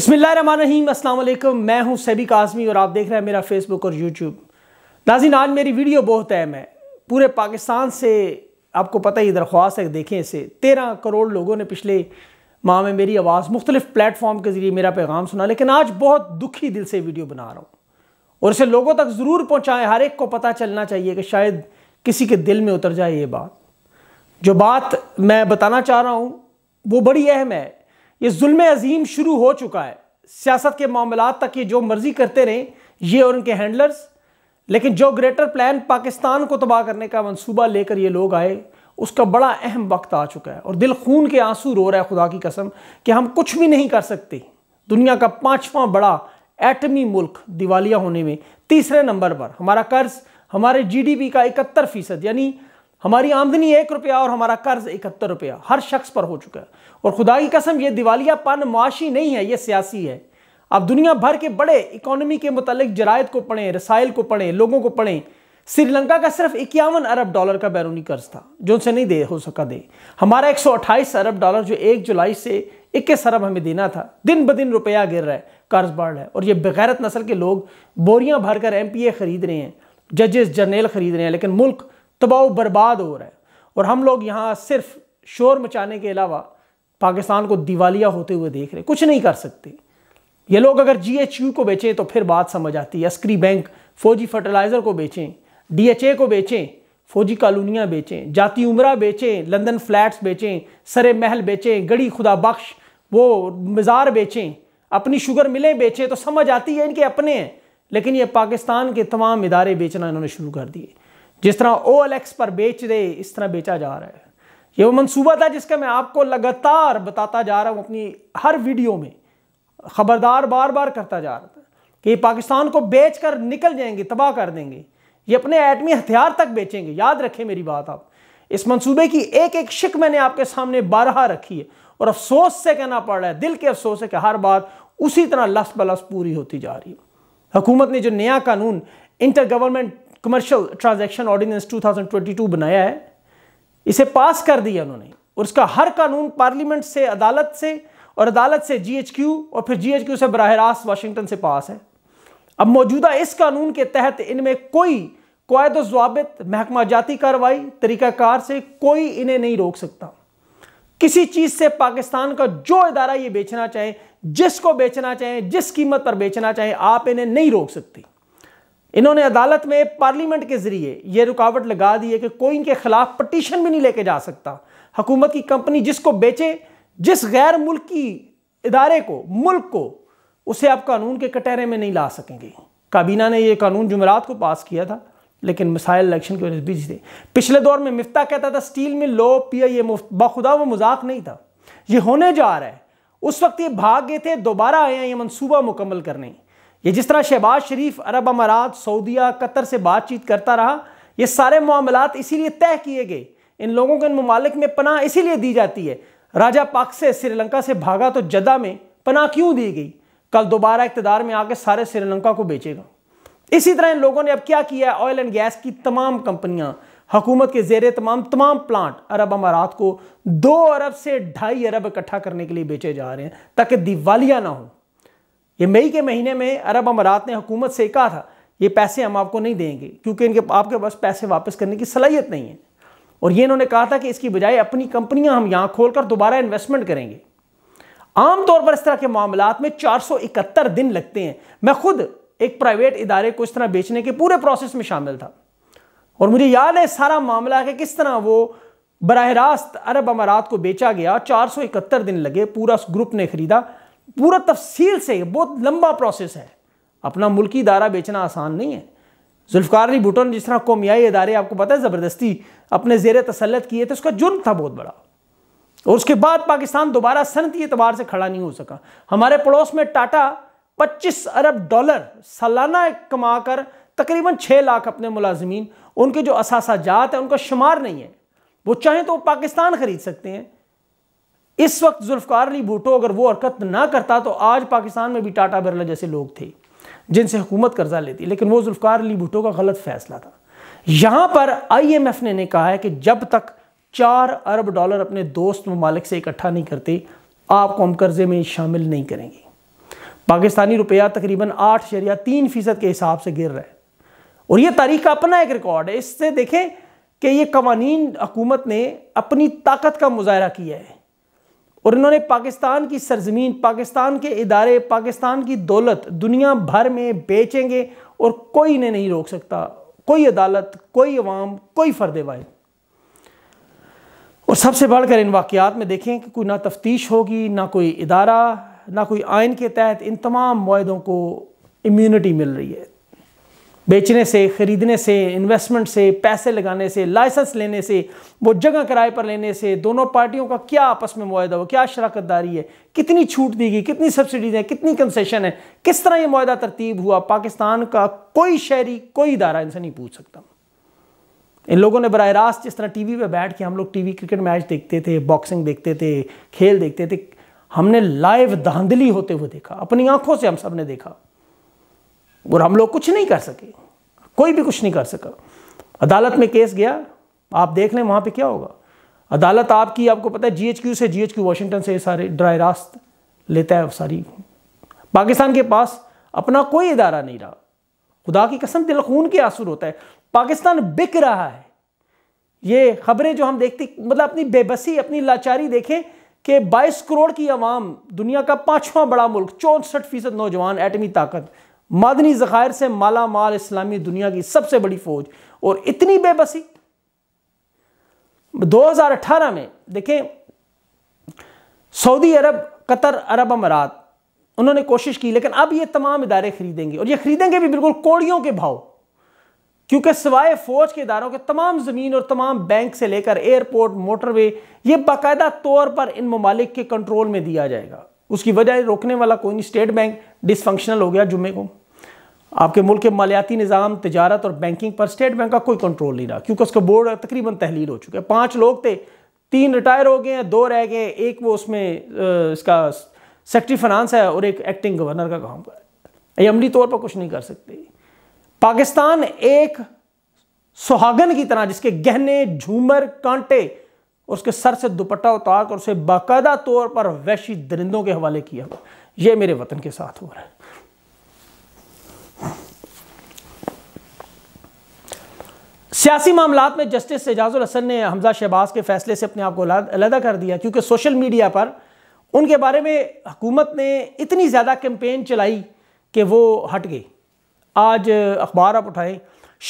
बसमिलीम अल्लाम मैं हूं सैबी काजमी और आप देख रहे हैं मेरा फेसबुक और यूट्यूब नाजिन आज मेरी वीडियो बहुत अहम है पूरे पाकिस्तान से आपको पता ही दरख्वास्त है देखें इसे तेरह करोड़ लोगों ने पिछले माह में मेरी आवाज़ मुख्तलिफ प्लेटफॉर्म के ज़रिए मेरा पैगाम सुना लेकिन आज बहुत दुखी दिल से वीडियो बना रहा हूँ और इसे लोगों तक ज़रूर पहुँचाएँ हर एक को पता चलना चाहिए कि शायद किसी के दिल में उतर जाए ये बात जो बात मैं बताना चाह रहा हूँ वो बड़ी अहम है ये जुल्म अजीम शुरू हो चुका है सियासत के मामला तक ये जो मर्जी करते रहे ये और उनके हैंडलर्स लेकिन जो ग्रेटर प्लान पाकिस्तान को तबाह करने का मनसूबा लेकर ये लोग आए उसका बड़ा अहम वक्त आ चुका है और दिल खून के आंसू रो रहा है खुदा की कसम कि हम कुछ भी नहीं कर सकते दुनिया का पांचवा बड़ा एटमी मुल्क दिवालिया होने में तीसरे नंबर पर हमारा कर्ज हमारे जीडीपी का इकहत्तर फीसद यानी हमारी आमदनी एक रुपया और हमारा कर्ज इकहत्तर रुपया हर शख्स पर हो चुका है और खुदा की कसम यह दिवालियापन मुआशी नहीं है यह सियासी है आप दुनिया भर के बड़े इकोनॉमी के मुतालिक जरायद को पढ़ें रसायल को पढ़ें लोगों को पढ़ें श्रीलंका का सिर्फ इक्यावन अरब डॉलर का बैरूनी कर्ज था जो उनसे नहीं दे हो सका दे हमारा अट्ठाईस अरब डॉलर जो एक जुलाई से इक्कीस अरब हमें देना था दिन ब दिन रुपया गिर रहा है कर्ज बढ़ रहा है और ये बेगैरत नस्ल के लोग बोरियां भरकर एम खरीद रहे हैं जजेस जर्नेल खरीद रहे हैं लेकिन मुल्क तबाह बर्बाद हो रहा है और हम लोग यहाँ सिर्फ शोर मचाने के अलावा पाकिस्तान को दिवालिया होते हुए देख रहे कुछ नहीं कर सकते ये लोग अगर जी को बेचें तो फिर बात समझ आती है अस्करी बैंक फौजी फर्टिलाइज़र को बेचें डीएचए को बेचें फौजी कॉलोनियाँ बेचें जाती उमरा बेचें लंदन फ्लैट्स बेचें सरे महल बेचें गड़ी खुदा बख्श वो मज़ार बेचें अपनी शुगर मिलें बेचें तो समझ आती है इनके अपने हैं लेकिन ये पाकिस्तान के तमाम इदारे बेचना इन्होंने शुरू कर दिए जिस तरह ओ पर बेच दे इस तरह बेचा जा रहा है ये वो मंसूबा था जिसका मैं आपको लगातार बताता जा रहा हूँ अपनी हर वीडियो में खबरदार बार बार करता जा रहा था कि पाकिस्तान को बेच कर निकल जाएंगे तबाह कर देंगे ये अपने एटमी हथियार तक बेचेंगे याद रखें मेरी बात आप इस मंसूबे की एक एक शिक मैंने आपके सामने बारहा रखी है और अफसोस से कहना पड़ रहा है दिल के अफसोस है कि हर बात उसी तरह लफ्स बलस पूरी होती जा रही है हुकूमत ने जो नया कानून inter government commercial transaction ordinance 2022 बनाया है इसे पास कर दिया उन्होंने और उसका हर कानून पार्लियामेंट से अदालत से और अदालत से जीएचक्यू और फिर जीएचक्यू से बरह रास्त वाशिंगटन से पास है अब मौजूदा इस कानून के तहत इनमें कोई कवायद जवाबित महकमा जाती कार्रवाई तरीकाकार से कोई इन्हें नहीं रोक सकता किसी चीज से पाकिस्तान का जो इदारा ये बेचना चाहे जिसको बेचना चाहे जिस कीमत पर बेचना चाहे आप इन्हें नहीं रोक सकती इन्होंने अदालत में पार्लियामेंट के जरिए ये रुकावट लगा दी है कि कोई इनके खिलाफ पटिशन भी नहीं लेके जा सकता हुकूमत की कंपनी जिसको बेचे जिस गैर मुल्क की इदारे को मुल्क को उसे आप कानून के कटहरे में नहीं ला सकेंगे काबीना ने यह कानून जुमरात को पास किया था लेकिन मिसाइल इलेक्शन की वजह बीच थे पिछले दौर में मिफ्ता कहता था स्टील में लो पिया ये बाखुदा वो मजाक नहीं था ये होने जा रहा है उस वक्त ये भाग गए थे दोबारा आए हैं ये मनसूबा मुकम्मल करने ये जिस तरह शहबाज शरीफ अरब अमारात सऊदिया कतर से बातचीत करता रहा ये सारे मामला इसीलिए तय किए गए इन लोगों को इन ममालिक में पनाह इसीलिए दी जाती है राजा पाक से श्रीलंका से भागा तो जदा में पनाह क्यों दी गई कल दोबारा इकतदार में आके सारे श्रीलंका को बेचेगा इसी तरह इन लोगों ने अब क्या किया ऑयल एंड गैस की तमाम कंपनियां हुकूमत के जेर तमाम तमाम प्लांट अरब अमारात को दो अरब से ढाई अरब इकट्ठा करने के लिए बेचे जा रहे हैं ताकि दिवालिया ना हो ये मई के महीने में अरब अमारात ने हुकूमत से कहा था ये पैसे हम आपको नहीं देंगे क्योंकि इनके आपके पास पैसे वापस करने की सलाहियत नहीं है और ये इन्होंने कहा था कि इसकी बजाय अपनी कंपनियां हम यहाँ खोल कर दोबारा इन्वेस्टमेंट करेंगे आम तौर पर इस तरह के मामला में 471 दिन लगते हैं मैं खुद एक प्राइवेट इदारे को इस तरह बेचने के पूरे प्रोसेस में शामिल था और मुझे याद है सारा मामला कि किस तरह वो बरह रास्त अरब अमारात को बेचा गया चार दिन लगे पूरा उस ग्रुप ने खरीदा पूरा तफसील से बहुत लंबा प्रोसेस है अपना मुल्की इदारा बेचना आसान नहीं है जुल्फकार अली भुटो ने जिस तरह कौमियाई इदारे आपको पता है ज़बरदस्ती अपने जेर तसलत किए थे उसका जुर्म था बहुत बड़ा और उसके बाद पाकिस्तान दोबारा सनती एतबार से खड़ा नहीं हो सका हमारे पड़ोस में टाटा 25 अरब डॉलर सालाना कमाकर तकरीबन 6 लाख अपने मुलाजमीन उनके जो असासाजात हैं उनका शुमार नहीं है वो चाहें तो पाकिस्तान ख़रीद सकते हैं इस वक्त जुल्फकार अली भुटो अगर वो हरकत ना करता तो आज पाकिस्तान में भी टाटा बिरला जैसे लोग थे जिनसे हुकूमत कर्जा लेती लेकिन वो जुल्फकार अली भुटो का गलत फैसला था यहां पर आई एम एफ ने, ने कहा है कि जब तक चार अरब डॉलर अपने दोस्त ममालिक से इकट्ठा नहीं करते आपको हम कर्जे में शामिल नहीं करेंगे पाकिस्तानी रुपया तकरीबन आठ शरिया तीन फीसद के हिसाब से गिर रहा है और यह तारीख का अपना एक रिकॉर्ड है इससे देखें कि यह कवानीन हकूमत ने अपनी ताकत का मुजाहरा किया है और इन्होंने पाकिस्तान की सरजमीन पाकिस्तान के इदारे पाकिस्तान की दौलत दुनिया भर में बेचेंगे और कोई इन्हें नहीं रोक सकता कोई अदालत कोई अवाम कोई फर्द वाहिद और सबसे बढ़कर इन वाकियात में देखें कि कोई ना तफ्तीश होगी ना कोई इदारा ना कोई आयन के तहत इन तमाम माहों को इम्यूनिटी मिल रही है बेचने से ख़रीदने से इन्वेस्टमेंट से पैसे लगाने से लाइसेंस लेने से वो जगह किराए पर लेने से दोनों पार्टियों का क्या आपस में मुआदा हो क्या शराकत दारी है कितनी छूट दी गई कितनी सब्सिडीज़ है कितनी कंसेशन है किस तरह ये मुआदा तरतीब हुआ पाकिस्तान का कोई शहरी कोई इदारा इनसे नहीं पूछ सकता इन लोगों ने बर रास्त जिस तरह टी वी पर बैठ के हम लोग टी वी क्रिकेट मैच देखते थे बॉक्सिंग देखते थे खेल देखते थे हमने लाइव धांधली होते हुए देखा अपनी आंखों से हम सब ने देखा और हम लोग कुछ नहीं कर सके कोई भी कुछ नहीं कर सका अदालत में केस गया आप देख लें वहाँ पे क्या होगा अदालत आपकी आपको पता है जीएचक्यू से जीएचक्यू वाशिंगटन से सारे ड्राई रास्त लेता है सारी पाकिस्तान के पास अपना कोई इदारा नहीं रहा खुदा की कसम दिल खून के आंसुर होता है पाकिस्तान बिक रहा है ये खबरें जो हम देखते मतलब अपनी बेबसी अपनी लाचारी देखें कि 22 करोड़ की आवाम दुनिया का पांचवा बड़ा मुल्क चौंसठ फीसद नौजवान एटमी ताकत मादनी ज़खायर से माला माल इस्लामी दुनिया की सबसे बड़ी फौज और इतनी बेबसी 2018 में देखें सऊदी अरब कतर अरब अमारात उन्होंने कोशिश की लेकिन अब ये तमाम इदारे खरीदेंगे और ये खरीदेंगे भी बिल्कुल कोड़ियों के भाव क्योंकि सिवाय फौज के इदारों के तमाम ज़मीन और तमाम बैंक से लेकर एयरपोर्ट मोटरवे ये बाकायदा तौर पर इन ममालिक के कंट्रोल में दिया जाएगा उसकी वजह रोकने वाला कोई नहीं स्टेट बैंक डिसफंक्शनल हो गया जुम्मे को आपके मुल्क के मालियाती निज़ाम तजारत और बैंकिंग पर स्टेट बैंक का कोई कंट्रोल नहीं रहा क्योंकि उसका बोर्ड तकरीबन तहलील हो चुका है पाँच लोग थे तीन रिटायर हो गए हैं दो रह गए एक वो उसमें इसका सेक्रेटरी फाइनेंस है और एक एक्टिंग गवर्नर का काम कर ये अमली तौर पर कुछ नहीं कर सकते पाकिस्तान एक सुहागन की तरह जिसके गहने झूमर कांटे और उसके सर से दुपट्टा उतार कर उसे बाकायदा तौर पर वैशी दरिंदों के हवाले किया ये मेरे वतन के साथ हो रहा है सियासी मामला में जस्टिस एजाजुल हसन ने हमजा शहबाज के फैसले से अपने आप को अलहदा कर दिया क्योंकि सोशल मीडिया पर उनके बारे में हुकूमत ने इतनी ज़्यादा कैंपेन चलाई कि वो हट गई आज अखबार आप उठाएं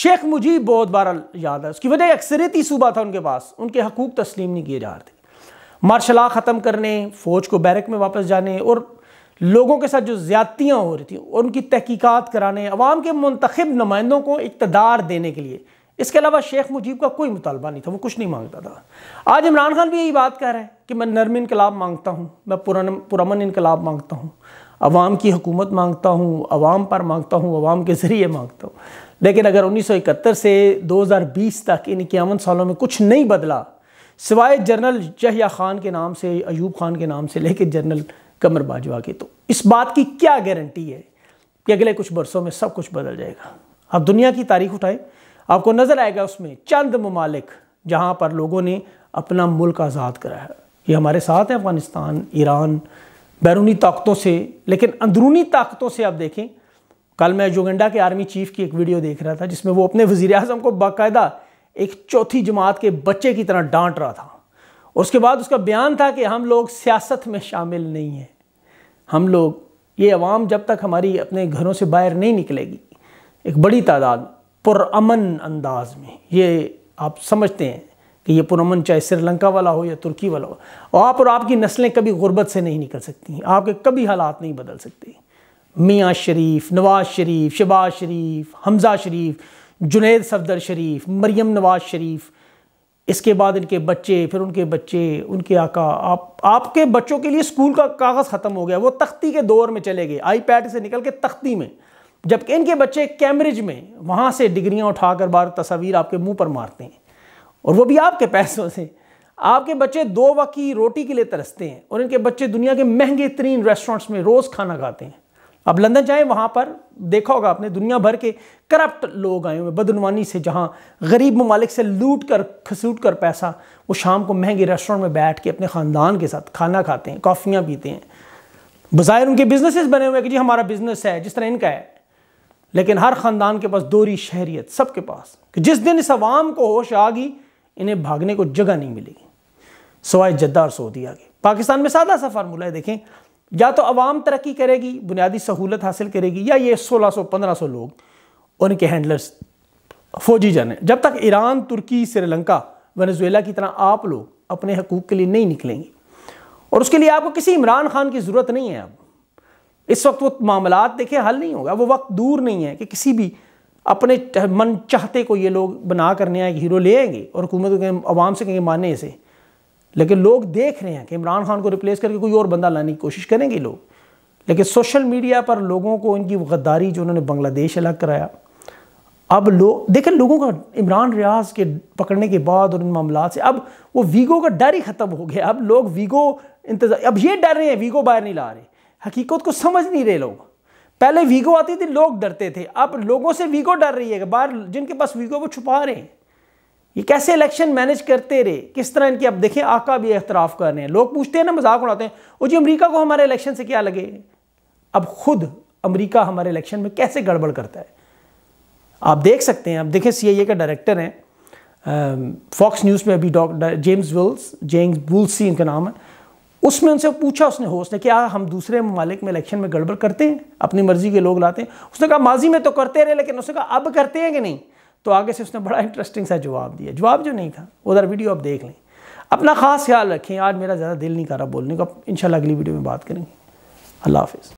शेख मुजीब बहुत बार याद है उसकी वजह अक्सरती सूबा था उनके पास उनके हकूक तस्लीम नहीं किए जा रहे थे मार्शला ख़त्म करने फ़ौज को बैरक में वापस जाने और लोगों के साथ जो ज्यादतियाँ हो रही थी और उनकी तहकीकत कराने अवाम के मंतखब नुमाइंदों को इकतदार देने के लिए इसके अलावा शेख मुजीब का कोई मुतालबा नहीं था वो कुछ नहीं मांगता था आज इमरान खान भी यही बात कह रहे हैं कि मैं नरम इनकलाब मांगता हूँ मैं पुरान पुरमन इनकलाब मांगता हूँ अवाम की हुकूमत मांगता हूँ अवाम पर मांगता हूँ अवाम के ज़रिए मांगता हूँ लेकिन अगर 1971 से 2020 तक इन इक्यावन सालों में कुछ नहीं बदला सिवाय जनरल जहिया खान के नाम से अयूब खान के नाम से लेकर जनरल कमर बाजू आगे तो इस बात की क्या गारंटी है कि अगले कुछ बरसों में सब कुछ बदल जाएगा आप दुनिया की तारीख उठाएं आपको नज़र आएगा उसमें चंद ममालिक जहां पर लोगों ने अपना मुल्क आज़ाद कराया ये हमारे साथ हैं अफ़गानिस्तान ईरान बैरूनी ताकतों से लेकिन अंदरूनी ताकतों से आप देखें कल मैं जोगंडा के आर्मी चीफ की एक वीडियो देख रहा था जिसमें वो अपने वज़ी अजम को बाकायदा एक चौथी जमात के बच्चे की तरह डांट रहा था उसके बाद उसका बयान था कि हम लोग सियासत में शामिल नहीं हैं हम लोग ये आवाम जब तक हमारी अपने घरों से बाहर नहीं निकलेगी एक बड़ी तादाद पुरमन अंदाज में ये आप समझते हैं कि ये पुरमन चाहे श्रीलंका वाला हो या तुर्की वाला हो आप और आपकी नस्लें कभी गुर्बत से नहीं निकल सकती आपके कभी हालात नहीं बदल सकते मियाँ शरीफ नवाज शरीफ शबाज शरीफ हमजा शरीफ जुनेद सफदर शरीफ मरियम नवाज शरीफ इसके बाद इनके बच्चे फिर उनके बच्चे उनके आका आप आपके बच्चों के लिए स्कूल का कागज़ ख़त्म हो गया वो तख्ती के दौर में चले गए आईपैड से निकल के तख्ती में जबकि इनके बच्चे कैम्ब्रिज में वहाँ से डिग्रियाँ उठाकर बार तस्वीर आपके मुंह पर मारते हैं और वो भी आपके पैसों से आपके बच्चे दो वक्त की रोटी के लिए तरसते हैं और इनके बच्चे दुनिया के महंगे तरीन रेस्टोरेंट्स में रोज़ खाना खाते हैं अब लंदन जाए वहाँ पर देखा होगा आपने दुनिया भर के करप्ट लोग आए हुए बदनवानी से जहाँ गरीब ममालिक से लूट कर खसूट कर पैसा वो शाम को महंगे रेस्टोरेंट में बैठ के अपने ख़ानदान के साथ खाना खाते हैं कॉफ़ियाँ पीते हैं बाहर उनके बिजनेसेस बने हुए हैं कि जी हमारा बिजनेस है जिस तरह इनका है लेकिन हर ख़ानदान के पास दोरी शहरीत सबके पास कि जिस दिन इस आवाम को होश आ गई इन्हें भागने को जगह नहीं मिलेगी सवाए जद्दा और सऊदी आगे पाकिस्तान में सादा सा फार्मूला है देखें या तो अवाम तरक्की करेगी बुनियादी सहूलत हासिल करेगी या ये 1600 1500 लोग उनके हैंडलर्स फौजी जाने जब तक ईरान तुर्की श्रीलंका वेनेजुएला की तरह आप लोग अपने हकूक़ के लिए नहीं निकलेंगे और उसके लिए आपको किसी इमरान खान की ज़रूरत नहीं है अब इस वक्त वो मामला देखें हल नहीं होगा वो वक्त दूर नहीं है कि किसी भी अपने मन चाहते को ये लोग बना करने आए हीरो लेंगे और हुकूमत अवाम से कहेंगे माने इसे लेकिन लोग देख रहे हैं कि इमरान खान को रिप्लेस करके कोई और बंदा लाने की कोशिश करेंगे लोग लेकिन सोशल मीडिया पर लोगों को इनकी गद्दारी जो उन्होंने बांग्लादेश अलग कराया अब लोग देखें लोगों का इमरान रियाज के पकड़ने के बाद और इन मामला से अब वो वीगो का डर ही ख़त्म हो गया अब लोग वीगो इंतजार अब ये डर रहे हैं वीगो बाहर नहीं ला रहे हकीकत को समझ नहीं रहे लोग पहले वीगो आती थी लोग डरते थे अब लोगों से वीगो डर रही है बाहर जिनके पास वीगो वो छुपा रहे हैं ये कैसे इलेक्शन मैनेज करते रहे किस तरह इनकी अब देखें आका भी एतराफ़ कर रहे हैं लोग पूछते हैं ना मजाक उड़ाते हैं वो जी अमरीका को हमारे इलेक्शन से क्या लगे अब खुद अमरीका हमारे इलेक्शन में कैसे गड़बड़ करता है आप देख सकते हैं अब देखें सी आई ए का डायरेक्टर हैं फॉक्स न्यूज़ में अभी डॉक्टर जेम्स विल्स जेम्स बुल्सी इनका नाम है उसमें उनसे पूछा उसने होस्ट ने क्या हम दूसरे ममालिक में इलेक्शन में गड़बड़ करते हैं अपनी मर्ज़ी के लोग लाते हैं उसने कहा माजी में तो करते रहे लेकिन उसने कहा अब करते हैं कि नहीं तो आगे से उसने बड़ा इंटरेस्टिंग सा जवाब दिया जवाब जो नहीं था उधर वीडियो आप देख लें अपना ख़ास ख्याल रखें आज मेरा ज़्यादा दिल नहीं कर रहा बोलने का इन अगली वीडियो में बात करेंगे अल्लाह हाफिज़